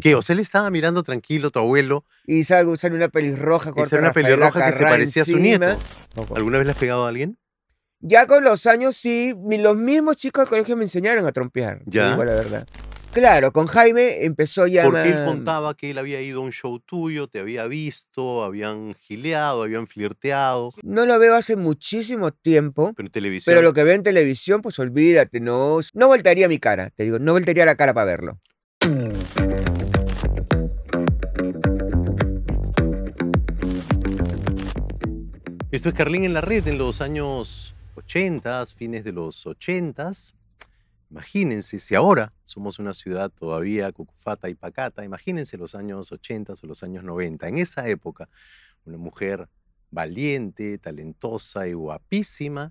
¿Qué? o sea, él estaba mirando tranquilo, tu abuelo. Y sale, sale una pelirroja con una pelirroja que se parecía a su nieta. Pues. ¿Alguna vez le has pegado a alguien? Ya con los años sí, los mismos chicos del colegio me enseñaron a trompear. Ya. la verdad. Claro, con Jaime empezó ya. Porque él contaba que él había ido a un show tuyo, te había visto, habían gileado, habían flirteado. No lo veo hace muchísimo tiempo. Pero en televisión. Pero lo que veo en televisión, pues olvídate, no. No voltearía mi cara, te digo, no voltearía la cara para verlo. Esto es Carlín en la red en los años 80, fines de los 80. Imagínense, si ahora somos una ciudad todavía cucufata y pacata, imagínense los años 80 o los años 90. En esa época, una mujer valiente, talentosa y guapísima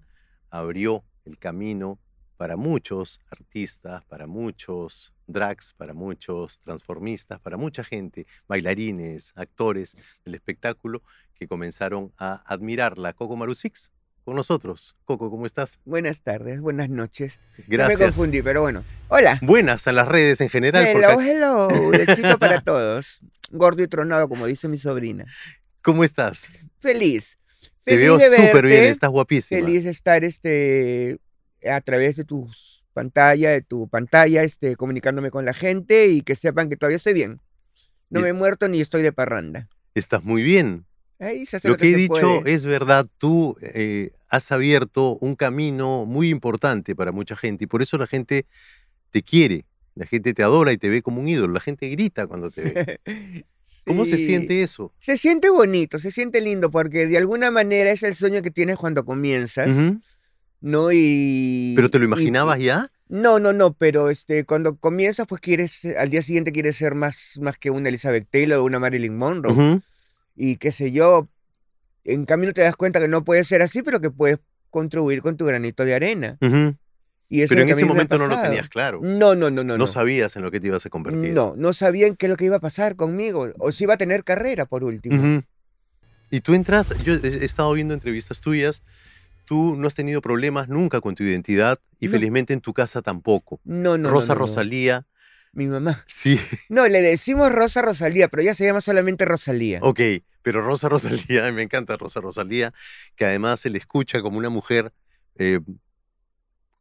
abrió el camino para muchos artistas, para muchos drags, para muchos transformistas, para mucha gente, bailarines, actores del espectáculo, que comenzaron a admirarla. Coco Marusix, con nosotros. Coco, ¿cómo estás? Buenas tardes, buenas noches. Gracias. me confundí, pero bueno. Hola. Buenas a las redes en general. Hello, porque... hello. Besito para todos. Gordo y tronado, como dice mi sobrina. ¿Cómo estás? Feliz. Te veo súper bien, estás guapísima. Feliz estar este, a través de tus pantalla, de tu pantalla, este, comunicándome con la gente y que sepan que todavía estoy bien. No me he muerto ni estoy de parranda. Estás muy bien. lo, que, he dicho es verdad, tú eh, has abierto un camino muy importante para mucha gente y por eso la gente te quiere, la gente te adora y te ve como un ídolo, la gente grita cuando te ve. ¿Cómo se siente eso? Se siente bonito, se siente lindo porque de alguna manera es el sueño que tienes cuando comienzas. ¿no? Y, ¿Pero te lo imaginabas ya? No, no, no, pero este, cuando comienzas, pues quieres, al día siguiente quieres ser más, más que una Elizabeth Taylor o una Marilyn Monroe. Y qué sé yo, en camino te das cuenta que no puede ser así, pero que puedes contribuir con tu granito de arena. y pero en ese momento no lo tenías claro. No, no, no, no. No, sabías en lo que te ibas a convertir. No, no sabía en qué es lo que iba a pasar conmigo, o si iba a tener carrera por último. Y tú entras, yo he estado viendo entrevistas tuyas tú no has tenido problemas nunca con tu identidad y felizmente en tu casa tampoco. No, no. Rosa Rosalía. Mi mamá. Sí. No, le decimos Rosa Rosalía, pero ya se llama solamente Rosalía. Ok, pero Rosa Rosalía, me encanta Rosa Rosalía, que además se le escucha como una mujer eh,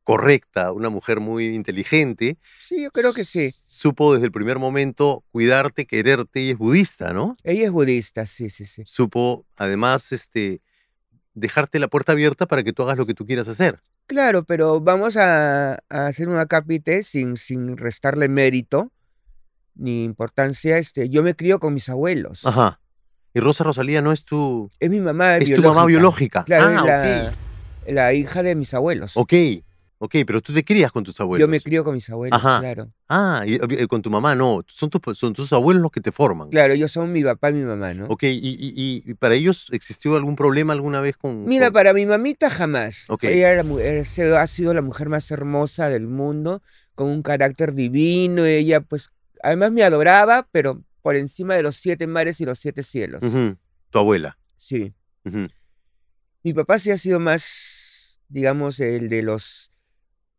correcta, una mujer muy inteligente. Sí, yo creo que sí. Supo desde el primer momento cuidarte, quererte y es budista, ¿no? Ella es budista, sí, sí, sí. Supo además este, dejarte la puerta abierta para que tú hagas lo que tú quieras hacer. Claro, pero vamos a, hacer una capite sin, sin restarle mérito ni importancia. Este, yo me crío con mis abuelos. Ajá. Y Rosa Rosalía no es tu... Es mi mamá Es tu mamá biológica. Ah, la, la hija de mis abuelos. Ok. Ok, pero tú te crías con tus abuelos. Yo me crío con mis abuelos, claro. Ah, eh, con tu mamá no. Son tus, son tus abuelos los que te forman. Claro, ellos son mi papá y mi mamá, ¿no? Ok, y, y, y para ellos existió algún problema alguna vez con. Mira, para mi mamita jamás. Okay. Ella era, eh, ha sido la mujer más hermosa del mundo, con un carácter divino. Ella, pues, además me adoraba, pero por encima de los siete mares y los siete cielos. Tu abuela. Sí. Mi papá sí ha sido más, digamos, el de los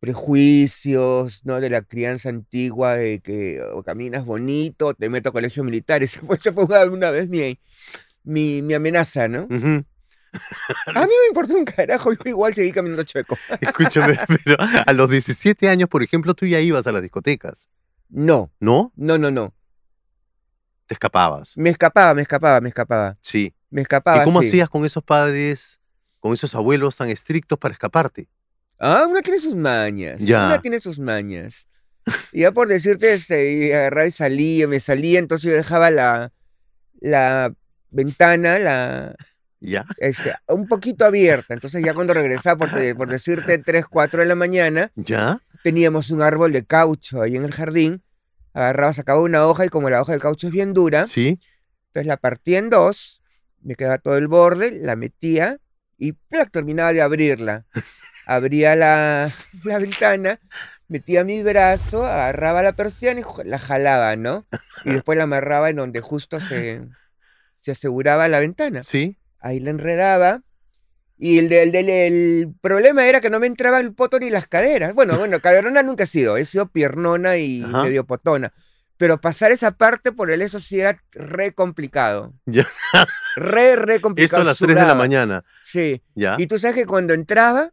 prejuicios, ¿no? De la crianza antigua, de que caminas bonito, te meto a colegio militar. se fue, fue una vez mi, mi, mi amenaza, ¿no? A mí me importó un carajo, yo igual seguí caminando chueco. Escúchame, pero a los 17 años, por ejemplo, tú ya ibas a las discotecas. No. ¿No? No, no, no. Te escapabas. Me escapaba, me escapaba, me escapaba. Sí. Me escapaba. ¿Y cómo hacías con esos padres, con esos abuelos tan estrictos para escaparte? Ah, una tiene sus mañas. Ya. Una tiene sus mañas. Y ya por decirte, este, y agarraba y salía, me salía, entonces yo dejaba la, la ventana, la. Ya. Este, un poquito abierta. Entonces ya cuando regresaba, por, por decirte, tres, cuatro de la mañana. Ya. Teníamos un árbol de caucho ahí en el jardín. Agarraba, sacaba una hoja y como la hoja del caucho es bien dura. Sí. Entonces la partía en dos, me quedaba todo el borde, la metía y terminaba de abrirla abría la, ventana, metía mi brazo, agarraba la persiana y la jalaba, ¿no? Y después la amarraba en donde justo se, aseguraba la ventana. Sí. Ahí la enredaba. Y el, del el, problema era que no me entraba el poto ni las caderas. Bueno, bueno, caderona nunca he sido. He sido piernona y medio potona. Pero pasar esa parte por el eso sí era re complicado. Ya. Re, re complicado. Eso a las 3 de la mañana. Sí. Ya. Y tú sabes que cuando entraba,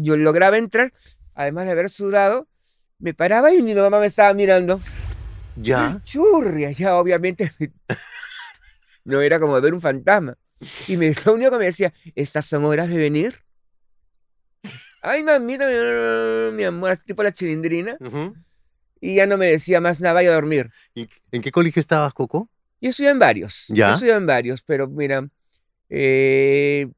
yo lograba entrar, además de haber sudado, me paraba y mi mamá me estaba mirando. Ya. Churria, ya obviamente. no era como ver un fantasma. Y me, lo único que me decía, estas son horas de venir. Ay, mamita, mi, amor, tipo la chilindrina. Y ya no me decía más nada, iba a dormir. ¿En qué colegio estabas, Coco? Yo estudié en varios. ¿Ya? Yo estudié en varios, pero mira, eh,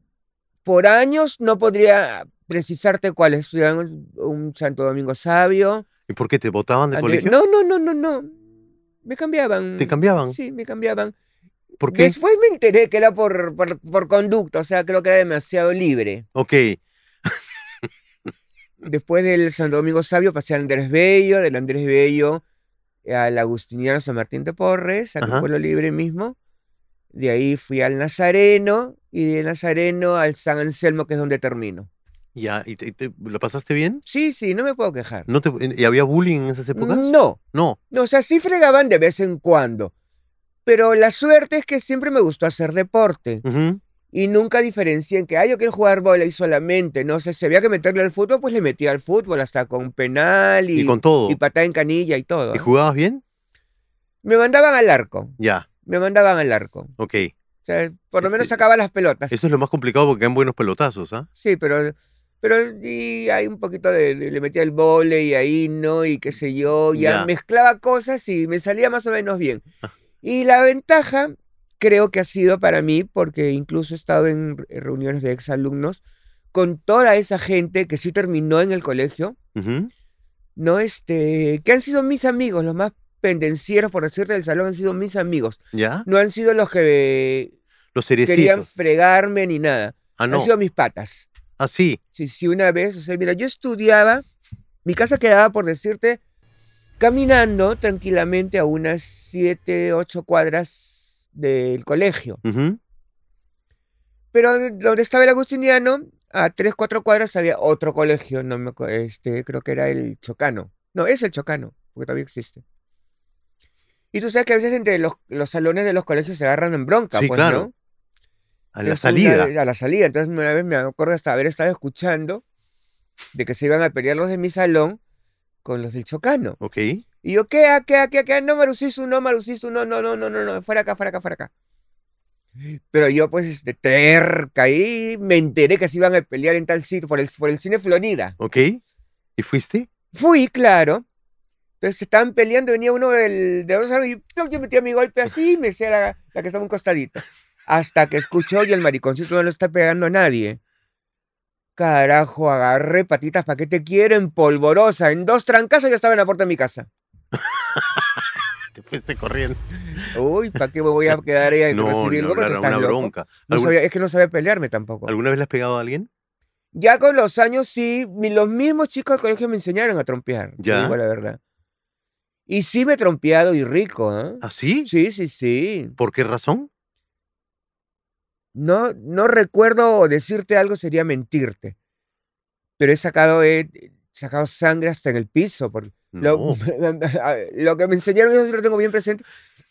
por años no podría precisarte cuál es un Santo Domingo sabio. ¿Y por qué te votaban de colegio? No, no, no, no, no. Me cambiaban. ¿Te cambiaban? Sí, me cambiaban. ¿Por qué? Después me enteré que era por, por, conducta, o sea, creo que era demasiado libre. Ok. Después del Santo Domingo Sabio pasé al Andrés Bello, del Andrés Bello al Agustiniano San Martín de Porres, al Pueblo Libre mismo. De ahí fui al Nazareno y de Nazareno al San Anselmo, que es donde termino. Ya, ¿y te, lo pasaste bien? Sí, sí, no me puedo quejar. ¿No te, ¿Y había bullying en esas épocas? No. No. No, o sea, sí fregaban de vez en cuando. Pero la suerte es que siempre me gustó hacer deporte. Y nunca diferencié en que, ah, yo quiero jugar y solamente. No sé, si había que meterle al fútbol, pues le metía al fútbol, hasta con penal y, y con todo. Y patada en canilla y todo. ¿Y jugabas bien? Me mandaban al arco. Ya. Me mandaban al arco. Ok. O sea, por lo eh, menos eh, sacaba las pelotas. Eso es lo más complicado porque hay buenos pelotazos, ¿ah? Sí, pero pero y hay un poquito de, le metía el y ahí, ¿no? Y qué sé yo, ya mezclaba cosas y me salía más o menos bien. Ah. Y la ventaja creo que ha sido para mí, porque incluso he estado en reuniones de exalumnos con toda esa gente que sí terminó en el colegio, ¿no? Este, que han sido mis amigos, los más pendencieros, por decirte, del salón han sido mis amigos. ¿Ya? No han sido los que los querían fregarme ni nada. Ah, han sido mis patas. Ah, sí. Sí, sí, una vez, o sea, mira, yo estudiaba, mi casa quedaba, por decirte, caminando tranquilamente a unas siete, ocho cuadras del colegio. Pero donde estaba el agustiniano, a tres, cuatro cuadras había otro colegio, no me, este, creo que era el Chocano. No, es el Chocano, porque todavía existe. Y tú sabes que a veces entre los, los salones de los colegios se agarran en bronca, pues, ¿no? A la salida. a la salida. Entonces una vez me acuerdo hasta haber estado escuchando de que se iban a pelear los de mi salón con los del Chocano. Ok. Y yo, ¿qué? ¿Qué? ¿Qué? ¿Qué? No, Marusisu, no, Marusisu, no, no, no, no, no, no, fuera acá, fuera acá, fuera acá. Pero yo, pues, este, terca, y me enteré que se iban a pelear en tal sitio, por el, por el cine Florida. Ok. ¿Y fuiste? Fui, claro. Entonces estaban peleando, venía uno del, de los y yo, yo metía mi golpe así me decía la, la que estaba un costadito hasta que escuchó y el mariconcito no lo está pegando a nadie. Carajo, agarré patitas, ¿para qué te quieren? Polvorosa. En dos trancazos ya estaba en la puerta de mi casa. te fuiste corriendo. Uy, ¿para qué me voy a quedar ahí a no, recibir no, no, una bronca. No es que no sabía pelearme tampoco. ¿Alguna vez le has pegado a alguien? Ya con los años sí, los mismos chicos del colegio me enseñaron a trompear. Ya. la verdad. Y sí me he trompeado y rico, ¿Así? ¿ah? ¿Ah, sí? Sí, sí, sí. ¿Por qué razón? No, no recuerdo decirte algo sería mentirte. Pero he sacado, he eh, sacado sangre hasta en el piso. por lo, que me enseñaron, eso lo tengo bien presente.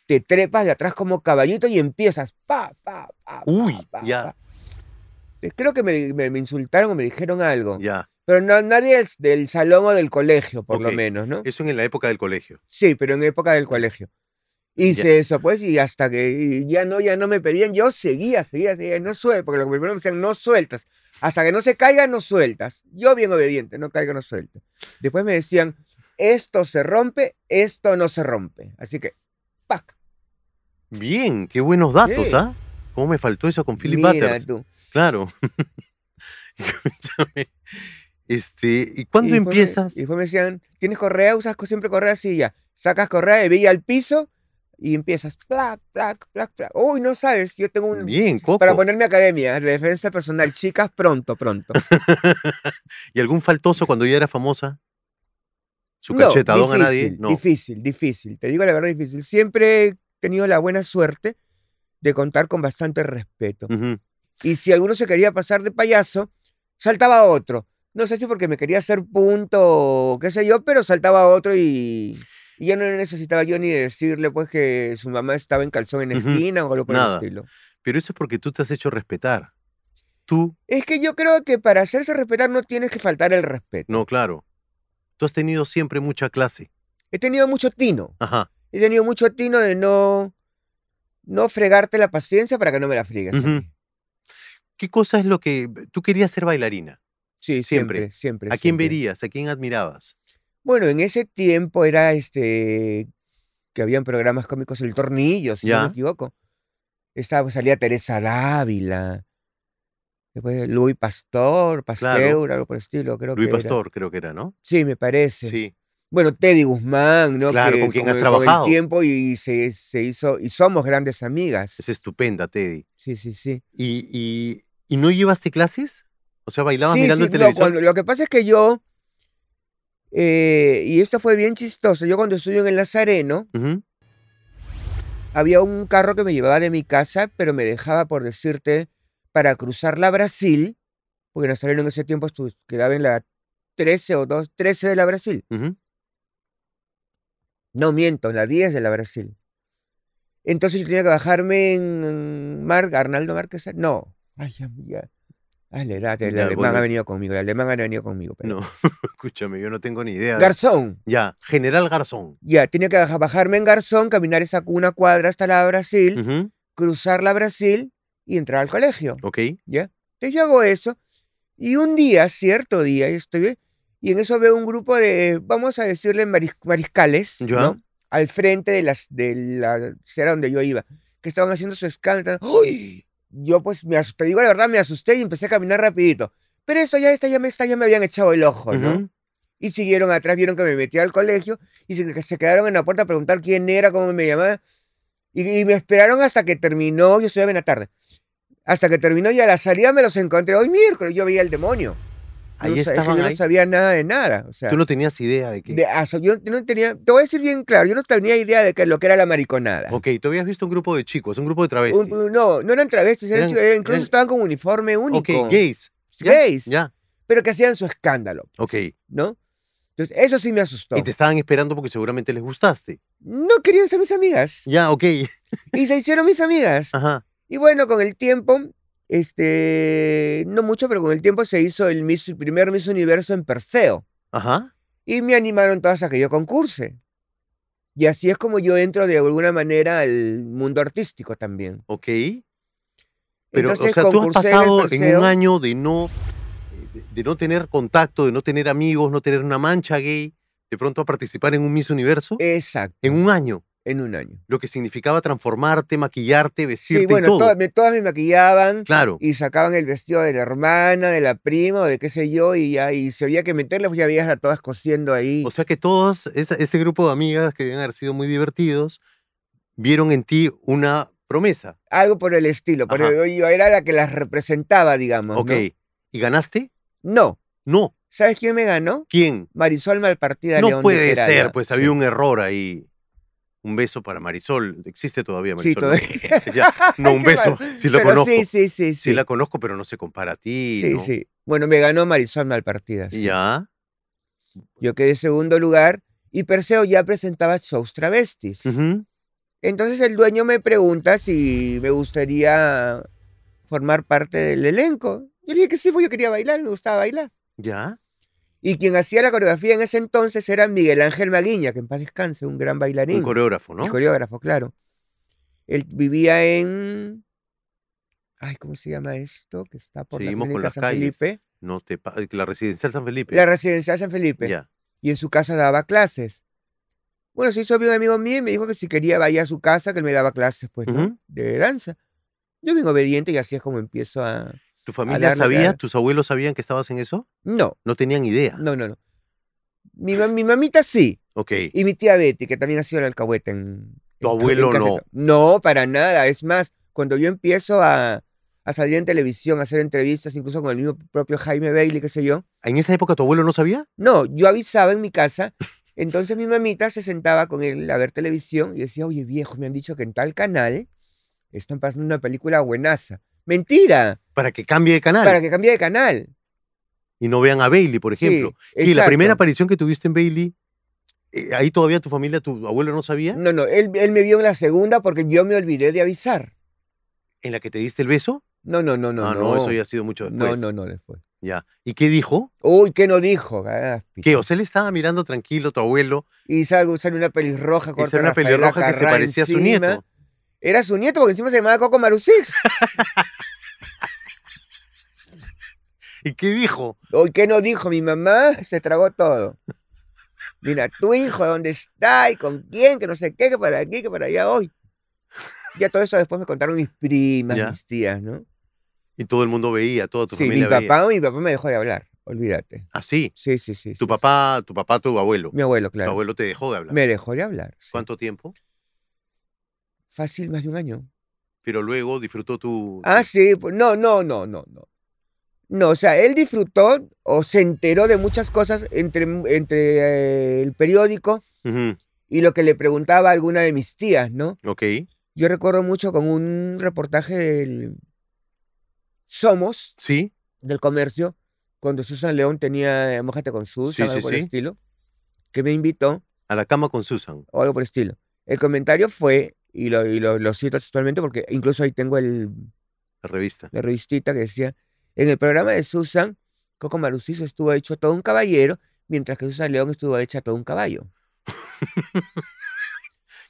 Te trepas de atrás como caballito y empiezas. Pa, pa, Uy, ya. Eh, creo que me, me, insultaron o me dijeron algo. Ya. Pero no, nadie del, del salón o del colegio, por lo menos, ¿no? Eso en la época del colegio. Sí, pero en la época del colegio. Hice eso, pues, y hasta que ya no, ya no me pedían, yo seguía, seguía, seguía, no suelto porque lo primero me decían, no sueltas. Hasta que no se caiga, no sueltas. Yo bien obediente, no caiga, no suelto. Después me decían, esto se rompe, esto no se rompe. Así que, ¡pac! Bien, qué buenos datos, ¿ah? ¿Cómo me faltó eso con Philip Claro. este, ¿y cuándo empiezas? y después me decían, ¿tienes correa? ¿Usas siempre correa? Sí, ya. Sacas correa y veía al piso y empiezas, plac, plac, plac, plac. Uy, no sabes, yo tengo un... Bien, Coco. Para ponerme academia, defensa personal, chicas, pronto, pronto. ¿Y algún faltoso cuando yo era famosa? ¿Su no, cachetadón a nadie? No. Difícil, difícil. Te digo la verdad, difícil. Siempre he tenido la buena suerte de contar con bastante respeto. Y si alguno se quería pasar de payaso, saltaba otro. No sé si porque me quería hacer punto qué sé yo, pero saltaba otro y... Y ya no necesitaba yo ni decirle pues que su mamá estaba en calzón en esquina o algo por el estilo. Pero eso es porque tú te has hecho respetar. Tú. Es que yo creo que para hacerse respetar no tienes que faltar el respeto. No, claro. Tú has tenido siempre mucha clase. He tenido mucho tino. Ajá. He tenido mucho tino de no, no fregarte la paciencia para que no me la friegues. ¿Qué cosa es lo que tú querías ser bailarina? Sí, siempre, siempre. ¿A quién verías? ¿A quién admirabas? Bueno, en ese tiempo era este que habían programas cómicos El Tornillo, si no me equivoco. Estaba, salía Teresa Dávila, después Luis Pastor, Pasteur, algo por el estilo, creo Luis Pastor, creo que era, ¿no? Sí, me parece. Sí. Bueno, Teddy Guzmán, ¿no? Claro, con quien has trabajado. el tiempo y se, hizo, y somos grandes amigas. Es estupenda, Teddy. Sí, sí, sí. ¿Y, no llevaste clases? O sea, bailabas mirando el televisor. lo que pasa es que yo eh, y esto fue bien chistoso. Yo cuando estudio en el Nazareno, había un carro que me llevaba de mi casa, pero me dejaba, por decirte, para cruzar la Brasil, porque Nazareno en ese tiempo quedaba en la 13 o 2, 13 de la Brasil. No miento, en la 10 de la Brasil. Entonces yo tenía que bajarme en Mar, Arnaldo Márquez. ¿eh? No, ay, ya, Hazle edad, el pues, alemán ha venido conmigo, el alemán ha venido conmigo. Pero... No, escúchame, yo no tengo ni idea. Garzón. Ya, General Garzón. Ya, tenía que bajarme en Garzón, caminar esa una cuadra hasta la Brasil, cruzar la Brasil y entrar al colegio. Ok. Ya. Entonces yo hago eso y un día, cierto día, estoy y en eso veo un grupo de, vamos a decirle, mariscales, yo ¿no? Al frente de, las, de la cera donde yo iba, que estaban haciendo su escándalo. ¡Uy! yo pues me asusté, digo la verdad, me asusté y empecé a caminar rapidito. Pero eso ya, esta ya me, esta ya me habían echado el ojo, ¿no? Y siguieron atrás, vieron que me metía al colegio y se, quedaron en la puerta a preguntar quién era, cómo me llamaba. Y, me esperaron hasta que terminó, yo estoy en la tarde. Hasta que terminó y a la salida me los encontré hoy miércoles, yo veía el demonio. Ahí no, estaban, yo no sabía nada de nada. O sea, Tú no tenías idea de qué. Ah, yo no tenía, te voy a decir bien claro, yo no tenía idea de que lo que era la mariconada. Ok, tú habías visto un grupo de chicos, un grupo de travestis. no, no eran travestis, eran, chicos, incluso estaban con uniforme único. Ok, gays. Gays. Ya. Pero que hacían su escándalo. Ok. ¿No? Entonces, eso sí me asustó. Y te estaban esperando porque seguramente les gustaste. No querían ser mis amigas. Ya, ok. y se hicieron mis amigas. Ajá. Y bueno, con el tiempo este, no mucho, pero con el tiempo se hizo el, primer Miss Universo en Perseo. Ajá. Y me animaron todas a que yo concurse. Y así es como yo entro de alguna manera al mundo artístico también. Ok. Pero, Entonces, o sea, tú has pasado en, un año de no, de no tener contacto, de no tener amigos, no tener una mancha gay, de pronto a participar en un Miss Universo. Exacto. En un año en un año. Lo que significaba transformarte, maquillarte, vestirte. Sí, bueno, Todas, me, maquillaban claro. y sacaban el vestido de la hermana, de la prima o de qué sé yo, y, se había que meterlas, pues ya habías a todas cosiendo ahí. O sea que todos, ese grupo de amigas que deben haber sido muy divertidos, vieron en ti una promesa. Algo por el estilo, pero yo era la que las representaba, digamos. Ok. ¿Y ganaste? No. No. ¿Sabes quién me ganó? ¿Quién? Marisol Malpartida. No puede ser, pues había un error ahí un beso para Marisol. ¿Existe todavía Marisol? ¿no? ya, no un beso, sí la conozco. Sí, sí, sí, sí, la conozco, pero no se compara a ti. Sí, sí. Bueno, me ganó Marisol Malpartidas. Ya. Yo quedé segundo lugar y Perseo ya presentaba shows travestis. Entonces el dueño me pregunta si me gustaría formar parte del elenco. Yo le dije que sí, porque yo quería bailar, me gustaba bailar. Ya. Y quien hacía la coreografía en ese entonces era Miguel Ángel Maguiña, que en paz descanse, un gran bailarín. Un coreógrafo, ¿no? Un coreógrafo, claro. Él vivía en. Ay, ¿cómo se llama esto? Que está por Seguimos la con las San Felipe. No eh, la residencial San Felipe. La residencial San Felipe. Ya. Y en su casa daba clases. Bueno, se hizo un amigo mío y me dijo que si quería vaya a su casa, que él me daba clases, pues, ¿no? De danza. Yo bien obediente y así es como empiezo a ¿Tu familia sabía? ¿Tus abuelos sabían que estabas en eso? No. No tenían idea. No, no, no. Mi, mamita sí. Ok. Y mi tía Betty, que también ha sido la alcahueta ¿Tu abuelo no? No, para nada. Es más, cuando yo empiezo a, a salir en televisión, a hacer entrevistas, incluso con el mismo propio Jaime Bailey, qué sé yo. ¿En esa época tu abuelo no sabía? No, yo avisaba en mi casa. Entonces mi mamita se sentaba con él a ver televisión y decía, oye viejo, me han dicho que en tal canal están pasando una película buenaza. Mentira. Para que cambie de canal. Para que cambie de canal. Y no vean a Bailey, por ejemplo. Sí, y la primera aparición que tuviste en Bailey, eh, ahí todavía tu familia, tu abuelo no sabía. No, no, él, él me vio en la segunda porque yo me olvidé de avisar. ¿En la que te diste el beso? No, no, no, no. Ah, no, eso ya ha sido mucho después. No, no, no, después. Ya. ¿Y qué dijo? Uy, ¿qué no dijo? ¿Qué? O sea, él estaba mirando tranquilo, tu abuelo. Y sale, una pelirroja con una pelirroja que se parecía a su nieto. Era su nieto porque encima se llamaba Coco Marusix. ¿Y qué dijo? ¿Y qué no dijo? Mi mamá se tragó todo. Mira, tu hijo, ¿dónde está? ¿Y con quién? Que no sé qué, que para aquí, que para allá hoy. Ya todo eso después me contaron mis primas, mis tías, ¿no? Y todo el mundo veía, toda tu sí, mi papá, Mi papá me dejó de hablar, olvídate. ¿Ah, sí? Sí, sí, sí. ¿Tu papá, tu papá, tu abuelo? Mi abuelo, claro. ¿Tu abuelo te dejó de hablar? Me dejó de hablar. ¿Cuánto tiempo? fácil más de un año. Pero luego disfrutó tu... Ah, sí, pues, no, no, no, no, no. No, o sea, él disfrutó o se enteró de muchas cosas entre, entre eh, el periódico y lo que le preguntaba alguna de mis tías, ¿no? Ok. Yo recuerdo mucho con un reportaje del Somos. Sí. Del comercio, cuando Susan León tenía eh, Mójate con Susan, algo por estilo, que me invitó. A la cama con Susan. O algo por el estilo. El comentario fue y lo, y lo, cito textualmente porque incluso ahí tengo el, la revista. La revistita que decía, en el programa de Susan, Coco Maruciso estuvo hecho todo un caballero, mientras que Susan León estuvo hecha todo un caballo.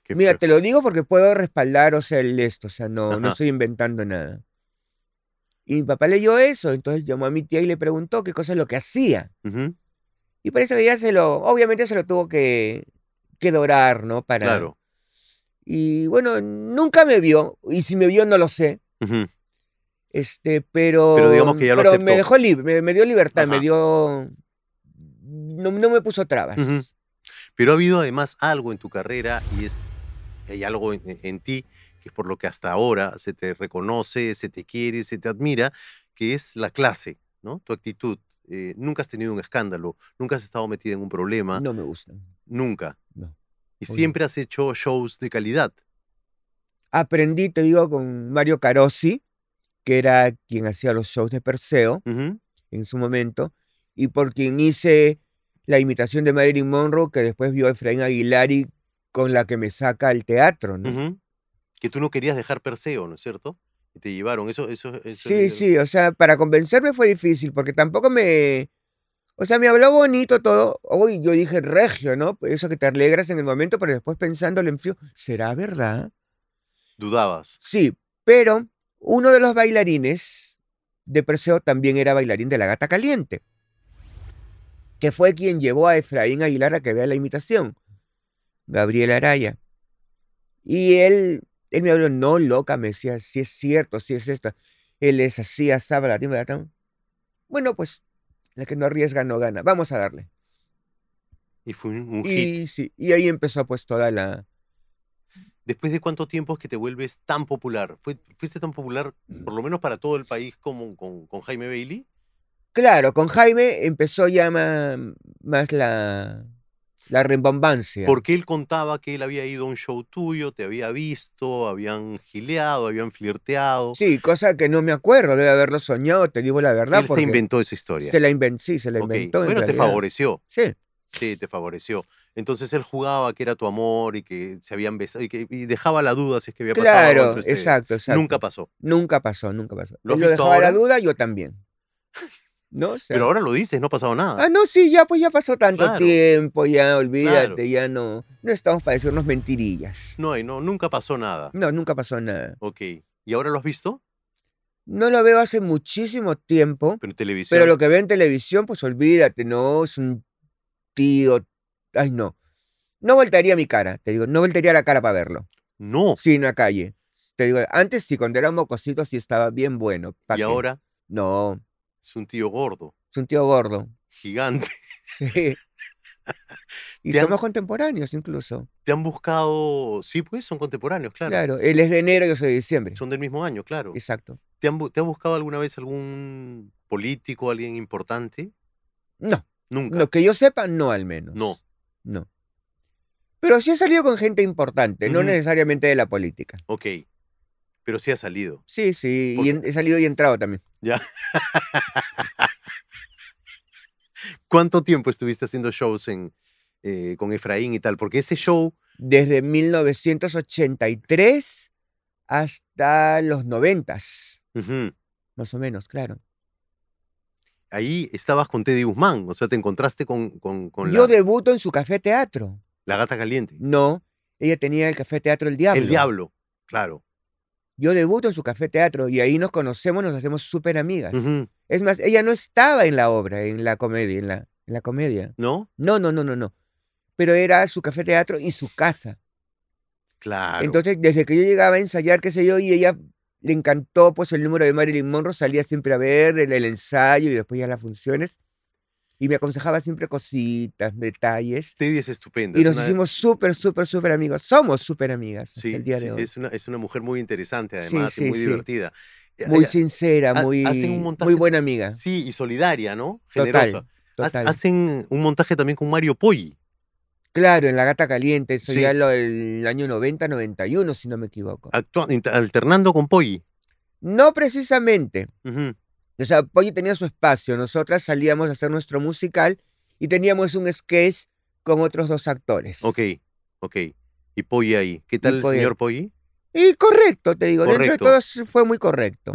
Mira, te lo digo porque puedo respaldar, o el esto, o sea, no, no estoy inventando nada. Y mi papá leyó eso, entonces llamó a mi tía y le preguntó qué cosa es lo que hacía. Y parece que ella se lo, obviamente se lo tuvo que, que dorar, ¿no? Para, claro. Y bueno, nunca me vio, y si me vio no lo sé. Este, pero. Pero Me dejó me, dio libertad, me dio. No, me puso trabas. Pero ha habido además algo en tu carrera y es. Hay algo en, ti que es por lo que hasta ahora se te reconoce, se te quiere, se te admira, que es la clase, ¿no? Tu actitud. Eh, nunca has tenido un escándalo, nunca has estado metida en un problema. No me gusta. Nunca y siempre has hecho shows de calidad. Aprendí, te digo, con Mario Carosi, que era quien hacía los shows de Perseo en su momento, y por quien hice la imitación de Marilyn Monroe, que después vio Efraín Aguilar y con la que me saca al teatro, ¿no? Que tú no querías dejar Perseo, ¿no es cierto? Y te llevaron, eso... eso, sí, sí, o sea, para convencerme fue difícil, porque tampoco me o sea, me habló bonito todo. Uy, yo dije regio, ¿no? Pues eso que te alegras en el momento, pero después pensando, le frío, ¿será verdad? Dudabas. Sí, pero uno de los bailarines de Perseo también era bailarín de la gata caliente, que fue quien llevó a Efraín Aguilar a que vea la imitación, Gabriel Araya. Y él, él me habló, no, loca, me decía, si es cierto, si es esto. Él es les hacía, tan. Bueno, pues la que no arriesga no gana, vamos a darle. Y fue un, hit. Y, sí, y ahí empezó pues toda la... ¿Después de cuánto tiempo es que te vuelves tan popular? ¿Fuiste tan popular, por lo menos para todo el país, como con, con Jaime Bailey? Claro, con Jaime empezó ya más la, la rembambancia. Porque él contaba que él había ido a un show tuyo, te había visto, habían gileado, habían flirteado. Sí, cosa que no me acuerdo, debe haberlo soñado, te digo la verdad. Él se inventó esa historia. Se la inventó, sí, se la inventó. Bueno, te favoreció. Sí. Sí, te favoreció. Entonces él jugaba que era tu amor y que se habían besado y, que, dejaba la duda si es que había pasado claro, algo exacto, Nunca pasó. Nunca pasó, nunca pasó. ¿Lo, dejaba la duda, yo también. No, pero ahora lo dices, no ha pasado nada. Ah, no, sí, ya pues ya pasó tanto tiempo, ya olvídate, ya no. No estamos para decirnos mentirillas. No, no, nunca pasó nada. No, nunca pasó nada. Ok. ¿Y ahora lo has visto? No lo veo hace muchísimo tiempo. Pero en televisión. Pero lo que veo en televisión, pues olvídate, no, es un tío. Ay, no. No voltearía mi cara, te digo, no voltearía la cara para verlo. No. Sí, en la calle. Te digo, antes sí, cuando era un mocosito sí estaba bien bueno. ¿Y ahora? No. Es un tío gordo. Es un tío gordo. Gigante. Sí. Y somos contemporáneos incluso. Te han buscado, sí, pues son contemporáneos, claro. Claro, él es de enero y yo soy de diciembre. Son del mismo año, claro. Exacto. ¿Te han, buscado alguna vez algún político, alguien importante? No. Nunca. Lo que yo sepa, no al menos. No. No. Pero sí ha salido con gente importante, no necesariamente de la política. Ok. Pero sí ha salido. Sí, sí, y he salido y entrado también. Ya. ¿Cuánto tiempo estuviste haciendo shows en, eh, con Efraín y tal? Porque ese show... Desde 1983 hasta los 90. Más o menos, claro. Ahí estabas con Teddy Guzmán, o sea, te encontraste con, con, Yo debuto en su café teatro. ¿La gata caliente? No, ella tenía el café teatro El Diablo. El Diablo, claro yo debuto en su café teatro y ahí nos conocemos, nos hacemos súper amigas. Es más, ella no estaba en la obra, en la comedia, en la, comedia. ¿No? No, no, no, no, no. Pero era su café teatro y su casa. Claro. Entonces, desde que yo llegaba a ensayar, qué sé yo, y ella le encantó pues el número de Marilyn Monroe, salía siempre a ver el ensayo y después ya las funciones y me aconsejaba siempre cositas, detalles. Teddy es estupenda. Y nos hicimos súper, súper, súper amigos. Somos súper amigas sí, el día de hoy. Es una, es una mujer muy interesante, además, muy divertida. Eh, muy sincera, muy, muy buena amiga. Sí, y solidaria, ¿no? Generosa. Hacen un montaje también con Mario Poggi. Claro, en La Gata Caliente, eso ya lo, el año 90, 91, si no me equivoco. alternando con Poggi. No precisamente. O sea, tenía su espacio. Nosotras salíamos a hacer nuestro musical y teníamos un sketch con otros dos actores. Ok, ok. ¿Y Polly ahí? ¿Qué tal el señor Polly? Y correcto, te digo. Correcto. Dentro de todo fue muy correcto.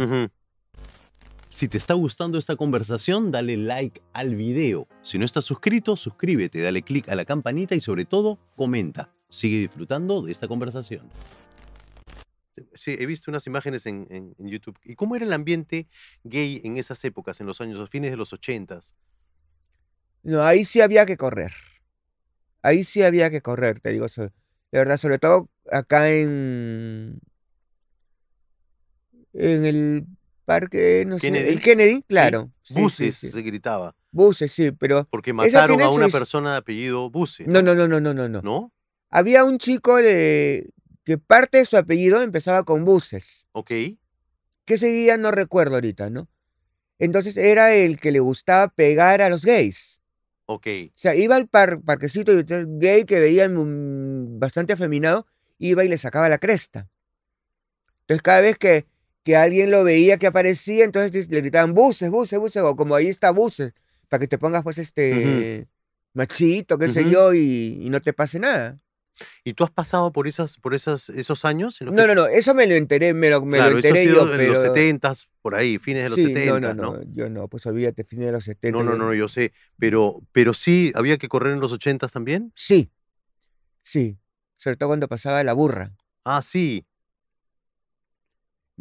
Si te está gustando esta conversación, dale like al video. Si no estás suscrito, suscríbete, dale click a la campanita y sobre todo, comenta. Sigue disfrutando de esta conversación sí, he visto unas imágenes en, YouTube. ¿Y cómo era el ambiente gay en esas épocas, en los años, fines de los ochentas? No, ahí sí había que correr. Ahí sí había que correr, te digo. La verdad, sobre todo acá en. En el parque, no sé, el Kennedy, claro. buses se gritaba. Buses, sí, pero. Porque mataron a una persona de apellido Buses. ¿no? no, no, no, no, no. ¿No? Había un chico de, que parte de su apellido empezaba con buses. Ok. qué seguía, no recuerdo ahorita, ¿no? Entonces era el que le gustaba pegar a los gays. Ok. O sea, iba al y parquecito gay que veía bastante afeminado, iba y le sacaba la cresta. Entonces cada vez que, que alguien lo veía que aparecía, entonces le gritaban buses, buses, buses, o como ahí está buses, para que te pongas pues este machito, qué sé yo, y no te pase nada. ¿Y tú has pasado por esas, por esas, esos años? no, no, no, eso me lo enteré, me lo, me claro, enteré eso ha sido en los 70 por ahí, fines de los sí, 70 no, no, no, yo no, pues olvídate, fines de los 70 No, no, no, no yo sé, pero, pero sí, ¿había que correr en los 80 también? Sí, sí, sobre todo cuando pasaba la burra. Ah, sí.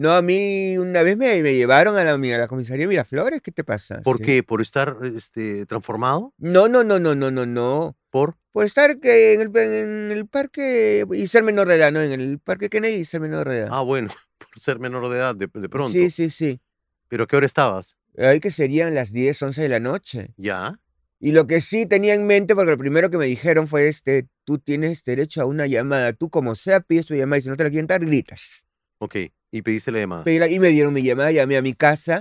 No, a mí una vez me, llevaron a la, la comisaría Mira, Miraflores. ¿Qué te pasa? ¿Por qué? ¿Por estar este, transformado? No, no, no, no, no, no, no. ¿Por? Por estar que en, el, en el parque y ser menor de edad, ¿no? En el parque Kennedy y ser menor de edad. Ah, bueno, por ser menor de edad de, pronto. Sí, sí, sí. ¿Pero qué hora estabas? Ahí que serían las 10, 11 de la noche. ¿Ya? Y lo que sí tenía en mente, porque lo primero que me dijeron fue, este, tú tienes derecho a una llamada. Tú como sea, pides tu llamada y si no te la quieren dar, gritas. Ok. Y pediste la llamada. y me dieron mi llamada, llamé a mi casa.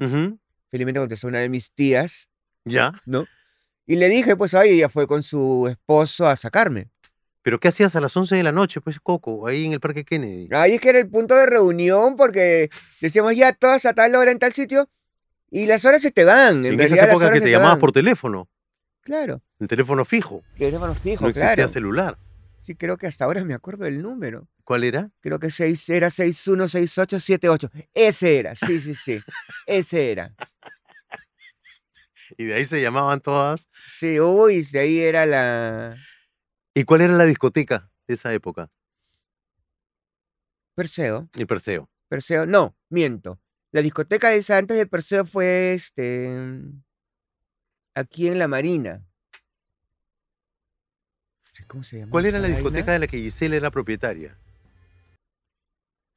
Felizmente contestó una de mis tías, ¿Ya? ¿no? Y le dije, pues, ahí ella fue con su esposo a sacarme. ¿Pero qué hacías a las 11 de la noche, pues, Coco, ahí en el Parque Kennedy? Ahí es que era el punto de reunión porque decíamos ya todas a tal hora en tal sitio y las horas se te van. En, esa época que te llamabas por teléfono, Claro, el teléfono fijo, teléfono fijo, no existía celular. Sí, creo que hasta ahora me acuerdo del número. ¿Cuál era? Creo que seis, era 616878. Ese era, sí, sí, sí. Ese era. y de ahí se llamaban todas. Sí, uy, de ahí era la. ¿Y cuál era la discoteca de esa época? Perseo. ¿Y Perseo. Perseo, no, miento. La discoteca de esa antes de Perseo fue este. Aquí en la Marina. ¿Cómo se ¿Cuál era la discoteca de la que Giselle era propietaria?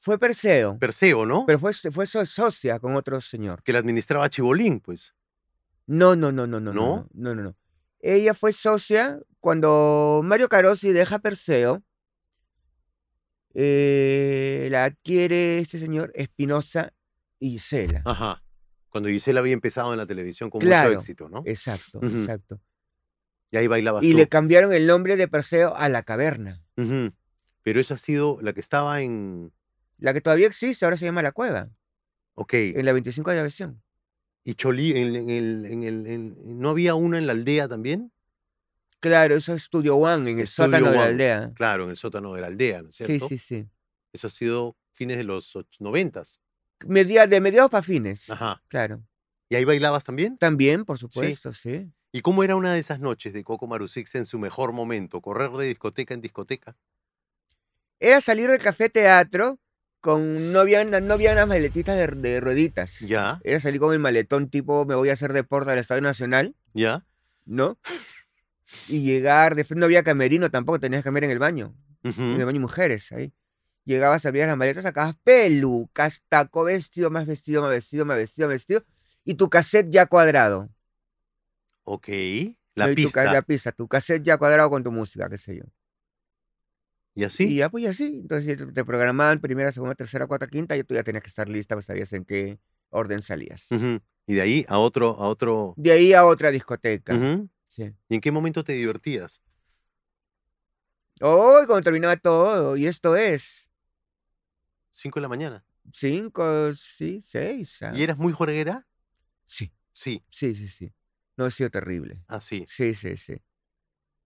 Fue Perseo. Perseo, ¿no? Pero fue, fue socia con otro señor. Que la administraba Chibolín, pues. No, no, no, no, no. ¿No? No, no, no. Ella fue socia cuando Mario Carosi deja Perseo. Eh, la adquiere este señor Espinosa y Gisela. Ajá. Cuando Gisela había empezado en la televisión con mucho éxito, ¿no? Exacto, exacto. Y ahí bailaba. Y le cambiaron el nombre de Perseo a La Caverna. Pero esa ha sido la que estaba en la que todavía existe, ahora se llama La Cueva. Ok. En la 25 de la versión. ¿Y Cholí, el, en el, no había una en la aldea también? Claro, eso es Studio One, en el, sótano de la aldea. Claro, en el sótano de la aldea, ¿no es cierto? Sí, sí, sí. Eso ha sido fines de los noventas. Media, de mediados para fines. Ajá. Claro. ¿Y ahí bailabas también? También, por supuesto, sí. sí. ¿Y cómo era una de esas noches de Coco Marusix en su mejor momento? ¿Correr de discoteca en discoteca? Era salir del café teatro con no había, unas maletitas de, rueditas. Ya. Era salir con el maletón tipo me voy a hacer deporte al Estadio Nacional. Ya. ¿No? Y llegar, de no había camerino tampoco, tenías que comer en el baño. Uh En el baño mujeres, ahí. Llegabas, abrías las maletas, sacabas pelucas, taco, vestido, más vestido, más vestido, más vestido, más vestido. Y tu cassette ya cuadrado. Ok. La la pista, tu cassette ya cuadrado con tu música, qué sé yo. ¿Y así? Y ya, pues, y así. Entonces te programaban primera, segunda, tercera, cuarta, quinta, y tú ya tenías que estar lista, pues sabías en qué orden salías. Y de ahí a otro, a otro. De ahí a otra discoteca. ¿Y en qué momento te divertías? Oh, cuando terminaba todo, y esto es. ¿Cinco de la mañana? Cinco, sí, seis. ¿Y ah. eras muy jorguera? Sí. Sí. Sí, sí, sí. No, ha sido terrible. Ah, sí. Sí, sí, sí.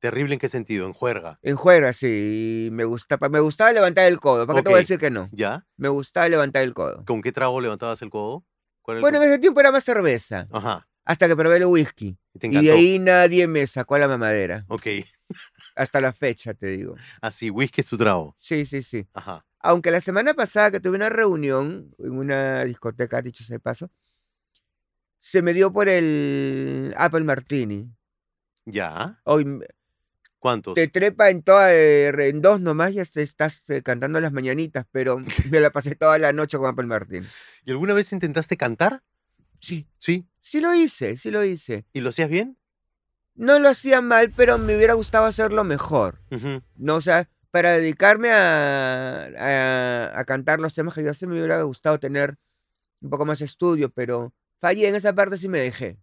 ¿Terrible en qué sentido? ¿En juerga? En juerga, sí. Me, gusta, me gustaba levantar el codo. ¿Para qué te voy a decir que no? ¿Ya? Me gustaba levantar el codo. ¿Con qué trago levantabas el codo? bueno, en ese tiempo era más cerveza. Ajá. Hasta que probé el whisky. y de ahí nadie me sacó la mamadera. Ok. Hasta la fecha, te digo. Así, ah, whisky es tu trago. Sí, sí, sí. Ajá. Aunque la semana pasada que tuve una reunión en una discoteca, dicho sea de paso, se me dio por el Apple Martini. Ya. Hoy, ¿Cuántos? Te trepa en toda, eh, en dos nomás y te estás eh, cantando las mañanitas, pero me la pasé toda la noche con Apple Martín. ¿Y alguna vez intentaste cantar? Sí. ¿Sí? Sí lo hice, sí lo hice. ¿Y lo hacías bien? No lo hacía mal, pero me hubiera gustado hacerlo mejor. No, o sea, para dedicarme a, cantar los temas que yo hacía me hubiera gustado tener un poco más estudio, pero fallé en esa parte sí me dejé.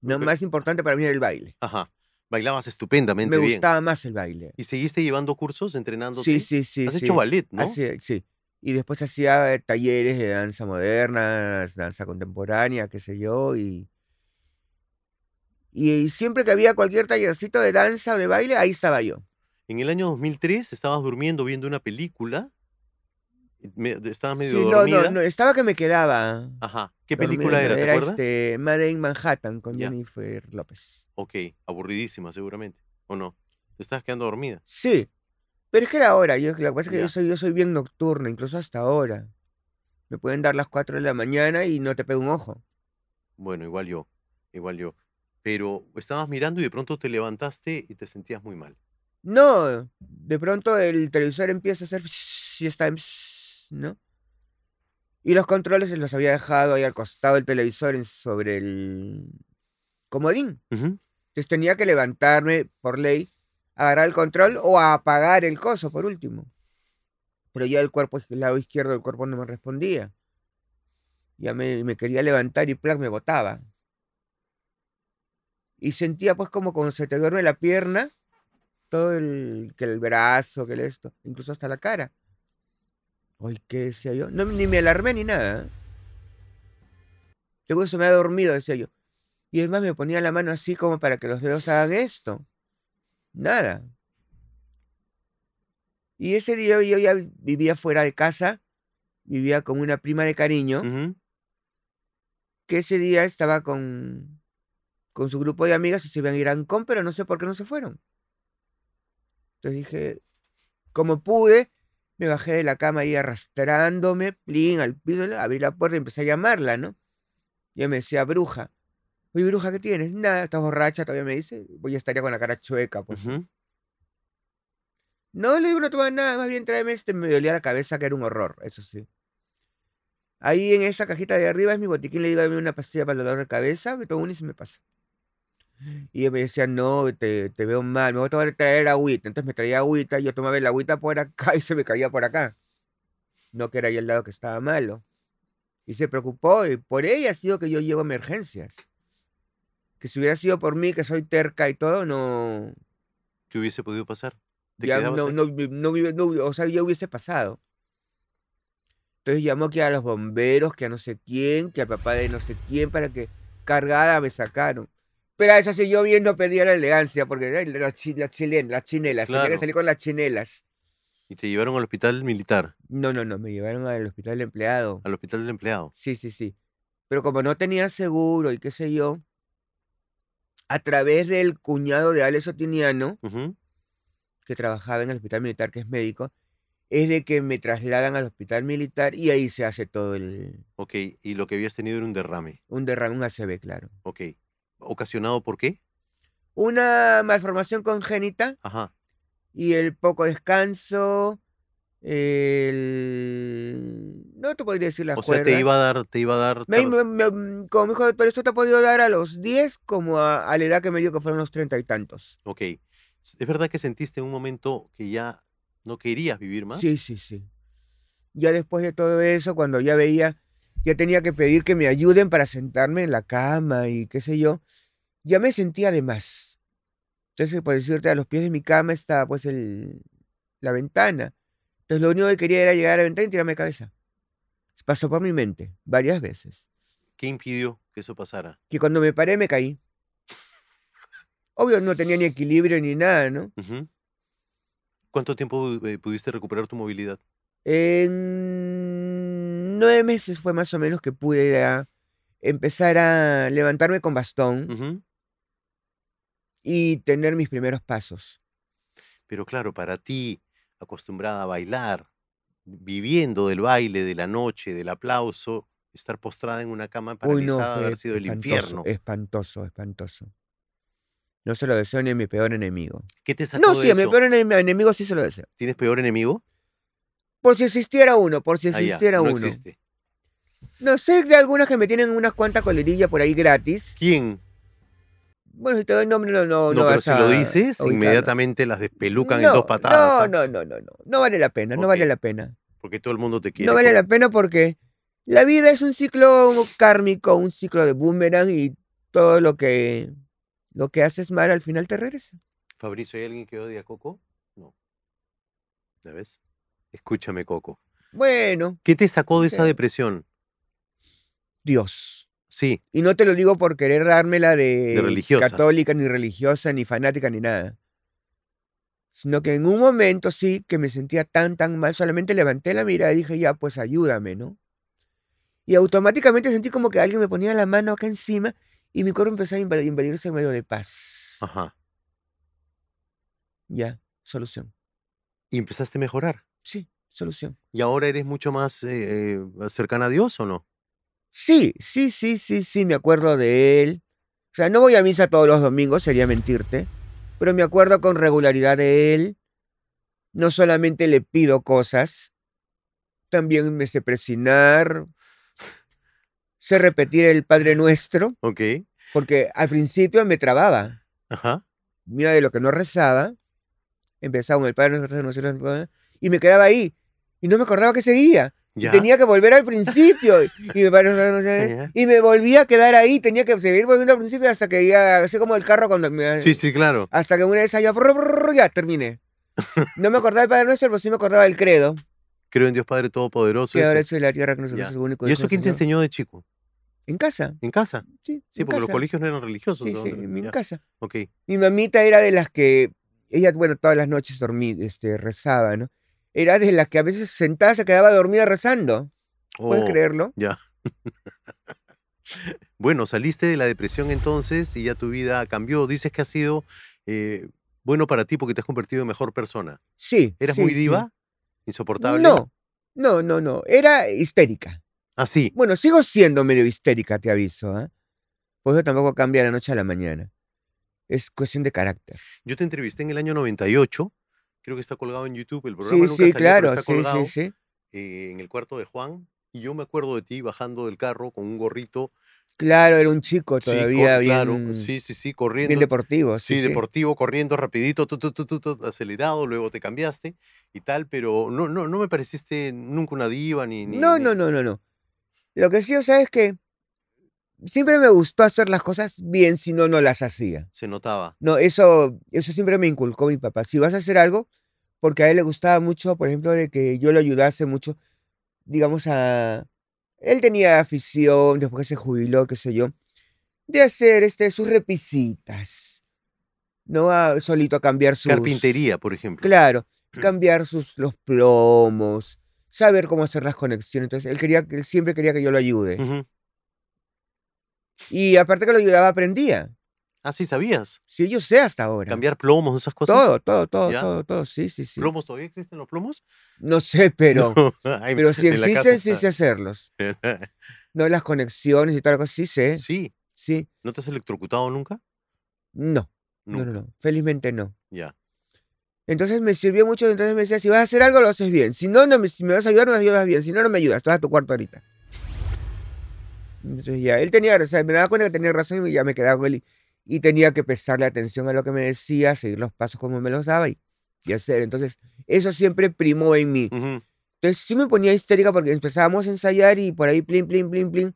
Lo más importante para mí era el baile. Ajá. Bailabas estupendamente Me gustaba más el baile. ¿Y seguiste llevando cursos, entrenando? Sí, sí, sí. Has hecho ballet, ¿no? Sí, sí. Y después hacía eh, talleres de danza moderna, danza contemporánea, qué sé yo, y, y, siempre que había cualquier tallercito de danza o de baile, ahí estaba yo. En el año 2003 estabas durmiendo viendo una película estaba medio dormida. No, no, estaba que me quedaba. Ajá. ¿Qué película era, te acuerdas? Este, Madre en Manhattan con Jennifer López. Ok, aburridísima seguramente, ¿o no? ¿Te estabas quedando dormida? Sí, pero es que era hora. Yo, que es que yo, soy, yo soy bien nocturno, incluso hasta ahora. Me pueden dar las 4 de la mañana y no te pego un ojo. Bueno, igual yo, igual yo. Pero estabas mirando y de pronto te levantaste y te sentías muy mal. No, de pronto el televisor empieza a hacer... si está en... ¿no? Y los controles los había dejado ahí al costado del televisor sobre el comodín. Entonces tenía que levantarme por ley, agarrar el control o apagar el coso por último. Pero ya el cuerpo, el lado izquierdo del cuerpo no me respondía. Ya me, quería levantar y me botaba. Y sentía pues como cuando se te duerme la pierna, todo el, que el brazo, que el esto, incluso hasta la cara. Ay, ¿qué decía yo? No, ni me alarmé ni nada. ¿eh? Según gusto me ha dormido, decía yo. Y es más me ponía la mano así como para que los dedos hagan esto. Nada. Y ese día yo ya vivía fuera de casa, vivía con una prima de cariño, que ese día estaba con, con su grupo de amigas y se iban a ir a Ancón, pero no sé por qué no se fueron. Entonces dije, como pude, me bajé de la cama y arrastrándome, plin, al piso, abrí la puerta y empecé a llamarla, ¿no? Y me decía, bruja. Oye, bruja, ¿qué tienes? Nada, estás borracha, todavía me dice. Pues ya estaría con la cara chueca, pues. No le digo, no toma nada, más bien tráeme este. Me dolía la cabeza, que era un horror, eso sí. Ahí en esa cajita de arriba es mi botiquín, le digo, mí una pastilla para el dolor de cabeza, me tomo una y se me pasa. Y me decían, no, te, te veo mal, me voy a traer agüita. Entonces me traía agüita, yo tomaba la agüita por acá y se me caía por acá. No que era ahí al lado que estaba malo. Y se preocupó, y por ella ha sido que yo llevo emergencias. Que si hubiera sido por mí, que soy terca y todo, no. ¿Qué hubiese podido pasar? Ya no, no, no, o sea, yo hubiese pasado. Entonces llamó que a los bomberos, que a no sé quién, que al papá de no sé quién, para que cargada me sacaron. Pero eso bien no pedía la elegancia, porque la, las chinelas, tenía que salir con las chinelas. Y te llevaron al hospital militar, No, no, no, me llevaron al hospital del empleado. al hospital del empleado. Sí, sí, sí. Pero como no tenía seguro y qué sé yo, a través del cuñado de Alex Otiniano, que trabajaba en el hospital militar, que es médico, es de que me trasladan al hospital militar y ahí se hace todo el, Ok, y lo que habías tenido era un derrame. un derrame, un ACV, claro. Ok. ¿Ocasionado por qué? Una malformación congénita. Ajá. Y el poco descanso. El... No te podría decir la O sea, te iba a dar, te iba a dar. como me dijo doctor, esto te ha podido dar a los 10 como a, la edad que me dio que fueron los treinta y tantos. Ok. ¿Es verdad que sentiste un momento que ya no querías vivir más? Sí, sí, sí. Ya después de todo eso, cuando ya veía ya tenía que pedir que me ayuden para sentarme en la cama y qué sé yo. Ya me sentía además más. Entonces, por decirte, a los pies de mi cama estaba pues el, la ventana. Entonces, lo único que quería era llegar a la ventana y tirarme de cabeza. Pasó por mi mente varias veces. ¿Qué impidió que eso pasara? Que cuando me paré me caí. Obvio, no tenía ni equilibrio ni nada, ¿no? ¿Cuánto tiempo eh, pudiste recuperar tu movilidad? En nueve meses fue más o menos que pude empezar a levantarme con bastón y tener mis primeros pasos. Pero claro, para ti, acostumbrada a bailar, viviendo del baile, de la noche, del aplauso, estar postrada en una cama paralizada, no, haber sido el infierno. Espantoso, espantoso. No se lo deseo ni a mi peor enemigo. ¿Qué te sacó No, sí, a mi peor enemigo sí se lo deseo. ¿Tienes peor enemigo? Por si existiera uno, por si ah, existiera no uno. Existe. No sé de algunas que me tienen unas cuantas colerillas por ahí gratis. ¿Quién? Bueno, si te doy nombre, no, no, no, no pero si lo dices, inmediatamente las despelucan en dos patadas. No, no, no, no, no. No vale la pena, no vale la pena. Porque todo el mundo te quiere. No vale la pena porque la vida es un ciclo kármico, un ciclo de boomerang y todo lo que, lo que haces mal al final te regresa. Fabricio, ¿hay alguien que odia a Coco? No. ¿Sabes? ves? Escúchame, Coco. Bueno. ¿Qué te sacó de esa depresión? Dios. Sí. Y no te lo digo por querer dármela de, de católica, ni religiosa, ni fanática, ni nada. Sino que en un momento sí que me sentía tan, tan mal, solamente levanté la mirada y dije, ya, pues ayúdame, ¿no? Y automáticamente sentí como que alguien me ponía la mano acá encima y mi cuerpo empezó a invadirse en medio de paz. Ajá. Ya, solución. ¿Y empezaste a mejorar? Sí, solución. ¿Y ahora eres mucho eh, eh, más cercana a Dios o no? Sí, sí, sí, sí, sí, me acuerdo de Él. O sea, no voy a misa todos los domingos, sería mentirte, pero me acuerdo con regularidad de Él. No solamente le pido cosas, también me sé presinar, sé repetir el Padre Nuestro. Ok. Porque al principio me trababa. Ajá. Mira de lo que no rezaba, empezaba con el Padre Nuestro, y me quedaba ahí y no me acordaba que seguía. Tenía que volver al principio. y, me, y volvía a quedar ahí. Tenía que seguir volviendo al principio hasta que ya, así como el carro cuando me. Sí, sí, claro. Hasta que una vez ya, ya terminé. No me acordaba el Padre Nuestro, pero sí me acordaba el credo. Creo en Dios Padre Todopoderoso. Que ahora la tierra que es ¿Y eso quién te enseñó de chico? En casa. ¿En casa? Sí. Sí, porque los colegios no eran religiosos. Sí, sí en casa. Ok. Mi mamita era de las que, ella, bueno, todas las noches dormí este, rezaba, ¿no? era de las que a veces sentada se quedaba dormida rezando. ¿Puedes oh, creerlo? Ya. bueno, saliste de la depresión entonces y ya tu vida cambió. Dices que ha sido eh, bueno para ti porque te has convertido en mejor persona. Sí. ¿Eras muy diva? ¿Insoportable? No, no, no, no. Era histérica. Ah, sí. Bueno, sigo siendo medio histérica, te aviso. ¿ah? Por eso tampoco cambia la noche a la mañana. Es cuestión de carácter. Yo te entrevisté en el año 98 creo que está colgado en YouTube, el programa sí, nunca sí, salió, claro, sí, sí, sí. Eh, en el cuarto de Juan. Y yo me acuerdo de ti bajando del carro con un gorrito. Claro, era un chico todavía sí, sí, sí, sí, corriendo. deportivo. Sí, deportivo, corriendo rapidito, acelerado, luego te cambiaste y tal, pero no, no, no me pareciste nunca una diva ni... ni no, no, no, no, no. Lo que sí, o sea, es que siempre me gustó hacer las cosas bien, si no, no las hacía. Se notaba. No, eso, eso siempre me inculcó mi papá. Si vas a hacer algo, porque a él le gustaba mucho, por ejemplo, de que yo lo ayudase mucho, digamos, a... Él tenía afición, después que se jubiló, qué sé yo, de hacer este, sus repisitas, ¿no? A, solito cambiar su... Carpintería, por ejemplo. Claro, cambiar sus, los plomos, saber cómo hacer las conexiones. Entonces, él, quería, siempre quería que yo lo ayude. Y aparte que lo ayudaba, aprendía. Ah, sí, sabías. Sí, yo sé hasta ahora. Cambiar plomos, esas cosas. Todo, todo, todo, todo, todo, sí, sí, sí. ¿Plomos todavía existen los plomos? No sé, pero. pero si existen, sí sé hacerlos. no, las conexiones y tal, sí sé. Sí. Sí. ¿No te has electrocutado nunca? No. No, no, Felizmente no. Ya. Entonces me sirvió mucho, entonces me decía, si vas a hacer algo, lo haces bien. Si no, no si me vas a ayudar, no me ayudas bien. Si no, no me ayudas. Estás a tu cuarto ahorita. Entonces ya, él tenía, o sea, me daba cuenta que tenía razón y ya me quedaba con él. Y, tenía que prestarle atención a lo que me decía, seguir los pasos como me los daba y, y hacer. Entonces, eso siempre primó en mí. Entonces, sí me ponía histérica porque empezábamos a ensayar y por ahí, plin, plin, plin, plin.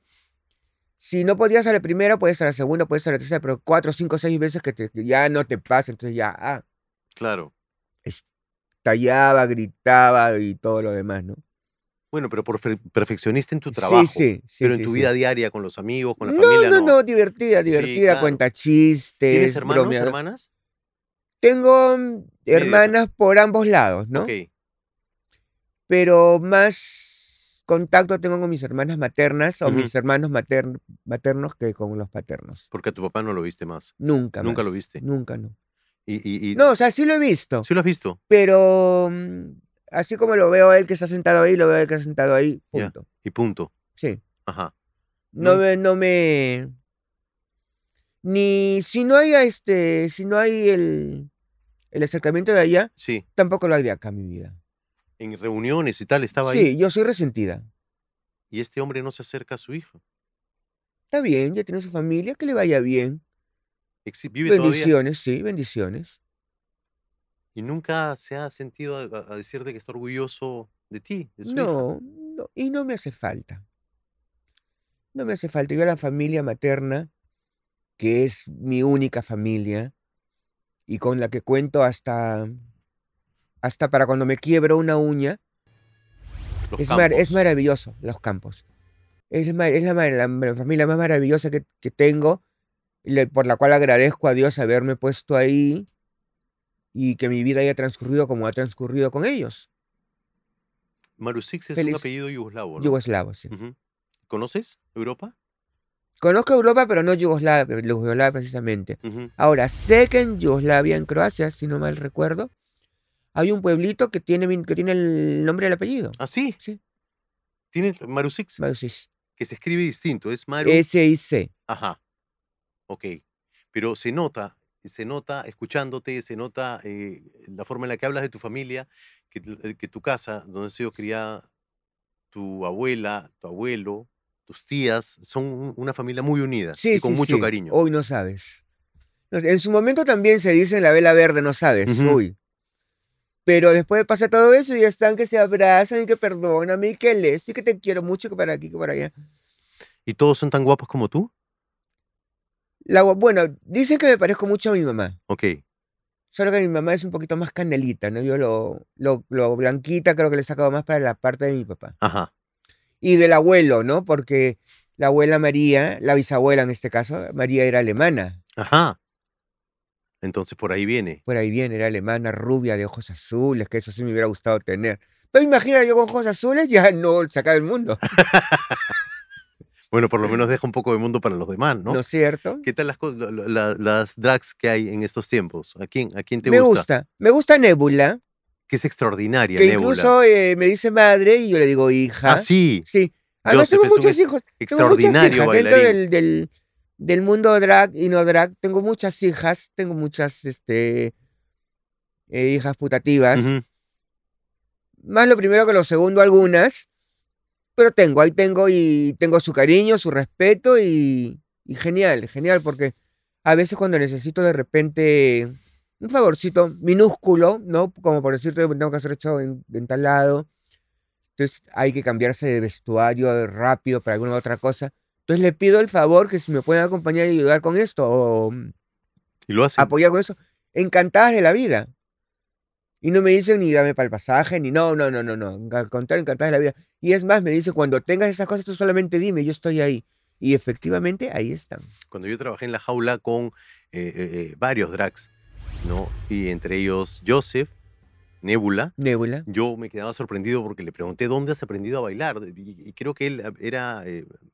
Si no podías salir primero primera, podías a la segunda, podías a tercera, pero cuatro, cinco, seis veces que, te, que ya no te pasa. Entonces, ya, ah. Claro. Estallaba, gritaba y todo lo demás, ¿no? Bueno, pero por perfeccionista en tu trabajo. Sí, sí, Pero en tu vida diaria, con los amigos, con la familia. No, no, no, divertida, divertida, cuenta chistes. ¿Tienes hermanos, o hermanas? Tengo mm, hermanas por ambos lados, ¿no? Ok. Pero más contacto tengo con mis hermanas maternas o mis hermanos maternos que con los paternos. Porque a tu papá no lo viste más. Nunca. Nunca lo viste. Nunca, no. Y, No, o sea, sí lo he visto. Sí lo has visto. Pero mm, Así como lo veo a él que está sentado ahí, lo veo a él que está sentado ahí, punto. Y punto. Sí. Ajá. No, me, no me. Ni si no hay este. Si no hay el, el acercamiento de allá, tampoco lo haría acá, mi vida. En reuniones y tal, estaba ahí. Sí, yo soy resentida. Y este hombre no se acerca a su hijo. Está bien, ya tiene su familia, que le vaya bien. vive bendiciones, sí, bendiciones y nunca se ha sentido a, decirte que está orgulloso de ti. no, no, y no me hace falta. No me hace falta. Yo la familia materna, que es mi única familia, y con la que cuento hasta, hasta para cuando me quiebro una uña, es, es, maravilloso, los campos. Es, la, familia más maravillosa que, que tengo, y por la cual agradezco a Dios haberme puesto ahí y que mi vida haya transcurrido como ha transcurrido con ellos. Marusic es un apellido yugoslavo. ¿no? Yugoslavo, sí. ¿Conoces Europa? Conozco Europa, pero no Yugoslavia, Yugoslavia precisamente. Ahora, sé que en Yugoslavia, en Croacia, si no mal recuerdo, hay un pueblito que tiene, que tiene el nombre del apellido. ¿Ah, sí? Sí. ¿Tiene Marusix? Marusic. Que se escribe distinto, es Maru... S-I-C. Ajá. Ok. Pero se nota eh, se nota escuchándote, se nota eh, la forma en la que hablas de tu familia, que, tu eh, casa, donde ha sido criada, tu abuela, tu abuelo, tus tías, son una familia muy unida y con mucho cariño. Hoy no sabes. En su momento también se dice la vela verde, no sabes, Pero después de pasar todo eso y están que se abrazan y que perdóname y que les y que te quiero mucho que para aquí, que para allá. ¿Y todos son tan guapos como tú? bueno, dicen que me parezco mucho a mi mamá. Ok. Solo que mi mamá es un poquito más candelita, ¿no? Yo lo, lo, lo blanquita creo que le he sacado más para la parte de mi papá. Ajá. Y del abuelo, ¿no? Porque la abuela María, la bisabuela en este caso, María era alemana. Ajá. Entonces por ahí viene. Por ahí viene, era alemana, rubia, de ojos azules, que eso sí me hubiera gustado tener. Pero imagina yo con ojos azules, ya no sacaba el mundo. Bueno, por lo menos deja un poco de mundo para los demás, ¿no? ¿No es cierto? ¿Qué tal las, las drags que hay en estos tiempos? ¿A quién, a te gusta? Me gusta, me gusta Nebula. Que es extraordinaria, que Incluso eh, me dice madre y yo le digo hija. Ah, sí. Sí. Además, ah, tengo muchos hijos. Extraordinario tengo hijas. Dentro del, mundo drag y no drag, tengo muchas hijas, tengo muchas este, eh, hijas putativas. Más lo primero que lo segundo, algunas. Pero tengo, ahí tengo y tengo su cariño, su respeto y, genial, genial, porque a veces cuando necesito de repente un favorcito minúsculo, ¿no? Como por decirte, tengo que hacer hecho en, tal lado. Entonces hay que cambiarse de vestuario rápido para alguna otra cosa. Entonces le pido el favor que si me pueden acompañar y ayudar con esto o y lo apoyar con eso. Encantadas de la vida. Y no me dicen ni dame para el pasaje, ni no, no, no, no, no. Al contrario, de la vida. Y es más, me dice, cuando tengas esas cosas, tú solamente dime, yo estoy ahí. Y efectivamente ahí están. Cuando yo trabajé en la jaula con eh, eh, eh, varios drags, ¿no? Y entre ellos Joseph, Nebula. Nebula. Yo me quedaba sorprendido porque le pregunté dónde has aprendido a bailar. Y, creo que él era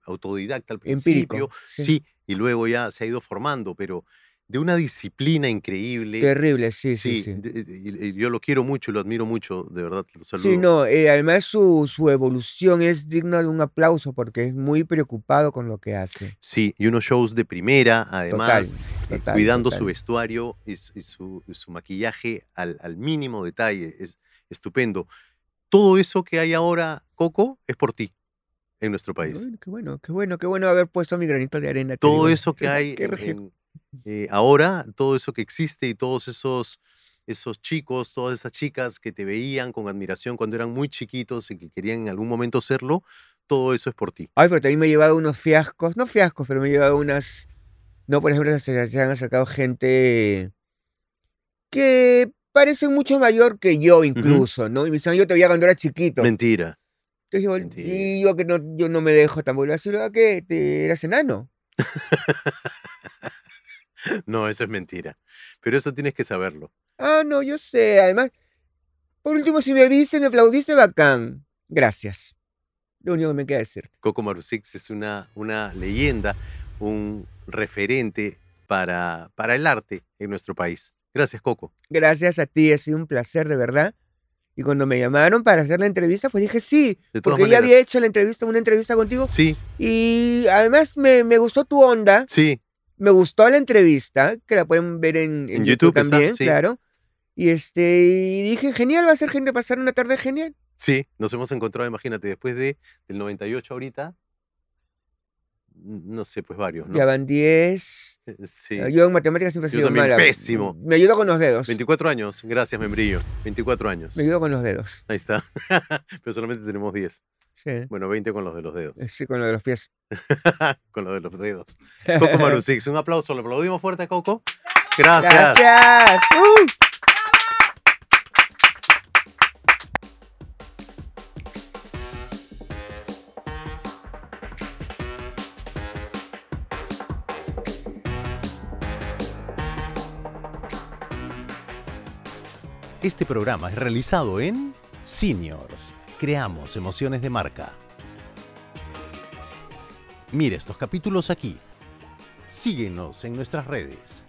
autodidacta al principio. sí. y luego ya se ha ido formando, pero de una disciplina increíble. Terrible, sí, sí. sí, yo lo quiero mucho, lo admiro mucho, de verdad. Sí, no, eh, además su, su, evolución es digna de un aplauso porque es muy preocupado con lo que hace. Sí, y unos shows de primera, además, eh, cuidando su vestuario y, su, su, maquillaje al, al, mínimo detalle. Es estupendo. Todo eso que hay ahora, Coco, es por ti en nuestro país. qué bueno, qué bueno, qué bueno haber puesto mi granito de arena. Todo eso que hay eh, ahora todo eso que existe y todos esos, esos chicos, todas esas chicas que te veían con admiración cuando eran muy chiquitos y que querían en algún momento serlo, todo eso es por ti. Ay, pero también me he llevado unos fiascos, no fiascos, pero me he llevado unas... No, por ejemplo, se, han sacado gente que parecen mucho mayor que yo incluso, ¿no? Y me dicen, yo te veía cuando era chiquito. Mentira. y yo que no, yo no me dejo tampoco. Así ah, ciudad que eras enano. No, eso es mentira. Pero eso tienes que saberlo. Ah, no, yo sé. Además, por último, si me dice, me aplaudiste, bacán. Gracias. Lo único que me queda decir. Coco Marusix es una, una leyenda, un referente para, para el arte en nuestro país. Gracias, Coco. Gracias a ti, ha sido un placer, de verdad. Y cuando me llamaron para hacer la entrevista, pues dije sí, porque ya había hecho la entrevista, una entrevista contigo. Sí. Y además me, me gustó tu onda. Sí me gustó la entrevista, que la pueden ver en, YouTube, también, claro. Y este, dije, genial, va a ser gente pasar una tarde genial. Sí, nos hemos encontrado, imagínate, después de, del 98 ahorita, no sé, pues varios, ¿no? Ya van 10. Eh, eh, eh, sí. Yo en matemáticas siempre he sido pésimo. Me ayudo con los dedos. 24 años, gracias, membrillo. 24 años. Me ayudo con los dedos. Ahí está. Pero solamente tenemos 10. Sí. Bueno, 20 con los de los dedos. Sí, con los de los pies. con los de los dedos. Coco Marusix, un aplauso. Lo aplaudimos fuerte a Coco. Gracias. Gracias. ¡Uh! Este programa es realizado en Seniors. Creamos emociones de marca. Mira estos capítulos aquí. Síguenos en nuestras redes.